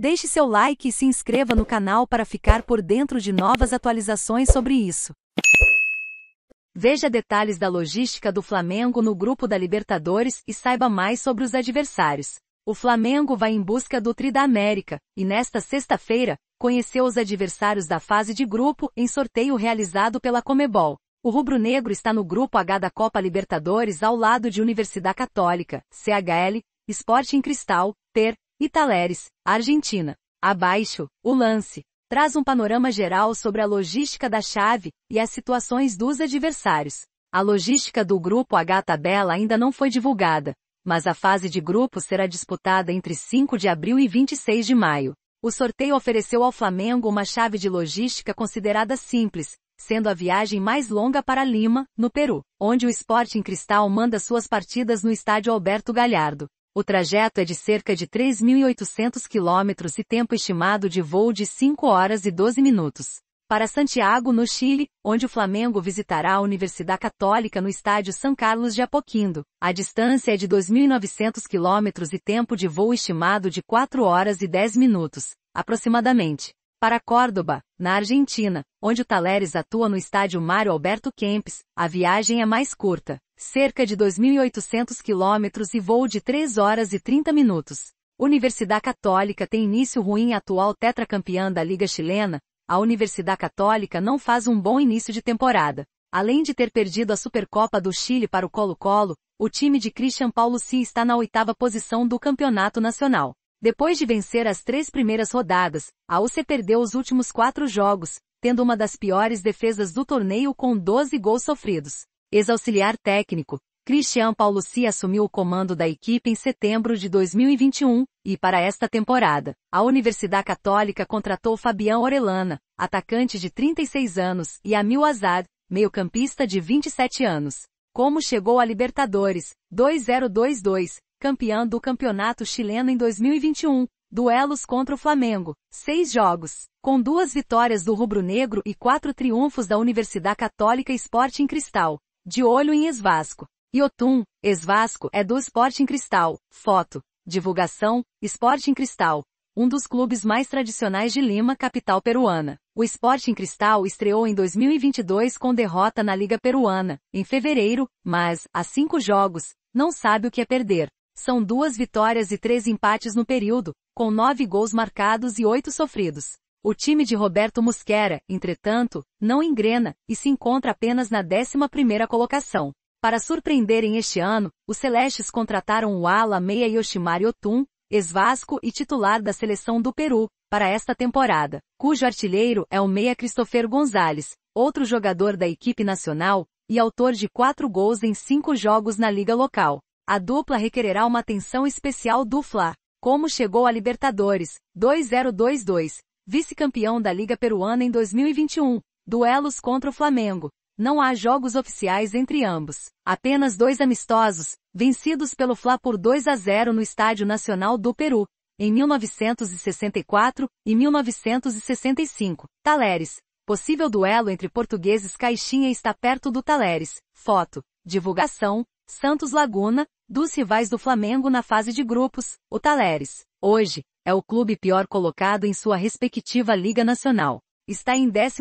Deixe seu like e se inscreva no canal para ficar por dentro de novas atualizações sobre isso. Veja detalhes da logística do Flamengo no grupo da Libertadores e saiba mais sobre os adversários. O Flamengo vai em busca do Tri da América, e nesta sexta-feira, conheceu os adversários da fase de grupo em sorteio realizado pela Comebol. O rubro-negro está no grupo H da Copa Libertadores ao lado de Universidade Católica, CHL, Sporting Cristal, TER, Taleres, Argentina. Abaixo, o lance traz um panorama geral sobre a logística da chave e as situações dos adversários. A logística do grupo H tabela ainda não foi divulgada, mas a fase de grupo será disputada entre 5 de abril e 26 de maio. O sorteio ofereceu ao Flamengo uma chave de logística considerada simples, sendo a viagem mais longa para Lima, no Peru, onde o Sporting Cristal manda suas partidas no estádio Alberto Galhardo. O trajeto é de cerca de 3.800 quilômetros e tempo estimado de voo de 5 horas e 12 minutos. Para Santiago, no Chile, onde o Flamengo visitará a Universidade Católica no estádio São Carlos de Apoquindo, a distância é de 2.900 quilômetros e tempo de voo estimado de 4 horas e 10 minutos, aproximadamente. Para Córdoba, na Argentina, onde o Taleres atua no estádio Mário Alberto Kempes, a viagem é mais curta, cerca de 2.800 quilômetros e voo de 3 horas e 30 minutos. Universidade Católica tem início ruim atual tetracampeã da Liga Chilena, a Universidade Católica não faz um bom início de temporada. Além de ter perdido a Supercopa do Chile para o Colo-Colo, o time de Christian Paulo C está na oitava posição do Campeonato Nacional. Depois de vencer as três primeiras rodadas, a UC perdeu os últimos quatro jogos, tendo uma das piores defesas do torneio com 12 gols sofridos. Ex-auxiliar técnico, Christian Paulucci assumiu o comando da equipe em setembro de 2021, e para esta temporada, a Universidade Católica contratou Fabião Orelana, atacante de 36 anos, e Amil Azad, meio-campista de 27 anos. Como chegou a Libertadores, 2022, campeão do campeonato chileno em 2021, duelos contra o Flamengo, seis jogos, com duas vitórias do rubro-negro e quatro triunfos da Universidade Católica Sporting Cristal. De olho em Esvasco. Yotun, Esvasco é do Sporting Cristal. Foto. Divulgação, Sporting Cristal. Um dos clubes mais tradicionais de Lima, capital peruana. O Sporting Cristal estreou em 2022 com derrota na Liga Peruana, em fevereiro, mas, há cinco jogos, não sabe o que é perder. São duas vitórias e três empates no período, com nove gols marcados e oito sofridos. O time de Roberto Musquera, entretanto, não engrena e se encontra apenas na 11ª colocação. Para surpreenderem este ano, os Celestes contrataram o ala meia Yoshimari Otun, ex-Vasco e titular da seleção do Peru, para esta temporada, cujo artilheiro é o meia Christopher Gonzalez, outro jogador da equipe nacional, e autor de quatro gols em cinco jogos na liga local. A dupla requererá uma atenção especial do Fla. Como chegou a Libertadores, 2022, vice-campeão da Liga Peruana em 2021, duelos contra o Flamengo. Não há jogos oficiais entre ambos. Apenas dois amistosos, vencidos pelo Fla por 2 a 0 no Estádio Nacional do Peru, em 1964 e 1965. Taleres. Possível duelo entre portugueses Caixinha está perto do Taleres. Foto. Divulgação. Santos Laguna, dos rivais do Flamengo na fase de grupos, o Taleres. Hoje, é o clube pior colocado em sua respectiva Liga Nacional. Está em 12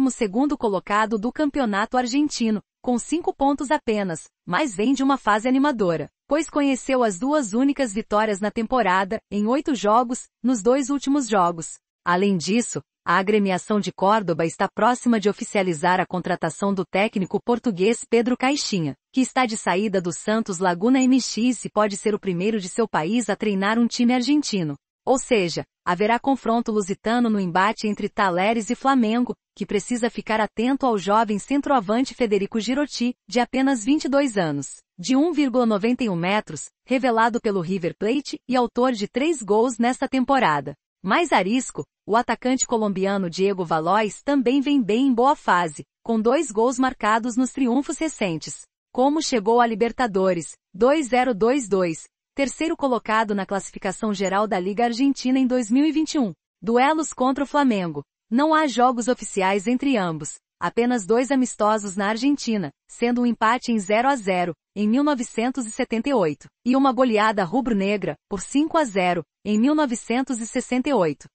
colocado do Campeonato Argentino, com 5 pontos apenas, mas vem de uma fase animadora, pois conheceu as duas únicas vitórias na temporada, em 8 jogos, nos dois últimos jogos. Além disso, a agremiação de Córdoba está próxima de oficializar a contratação do técnico português Pedro Caixinha, que está de saída do Santos Laguna MX e pode ser o primeiro de seu país a treinar um time argentino. Ou seja, haverá confronto lusitano no embate entre Taleres e Flamengo, que precisa ficar atento ao jovem centroavante Federico Girotti, de apenas 22 anos, de 1,91 metros, revelado pelo River Plate e autor de três gols nesta temporada. Mais arisco, o atacante colombiano Diego Valois também vem bem em boa fase, com dois gols marcados nos triunfos recentes. Como chegou à Libertadores, 2-0-2-2, terceiro colocado na classificação geral da Liga Argentina em 2021. Duelos contra o Flamengo. Não há jogos oficiais entre ambos, apenas dois amistosos na Argentina, sendo um empate em 0 a 0 em 1978 e uma goleada rubro-negra por 5 a 0 em 1968.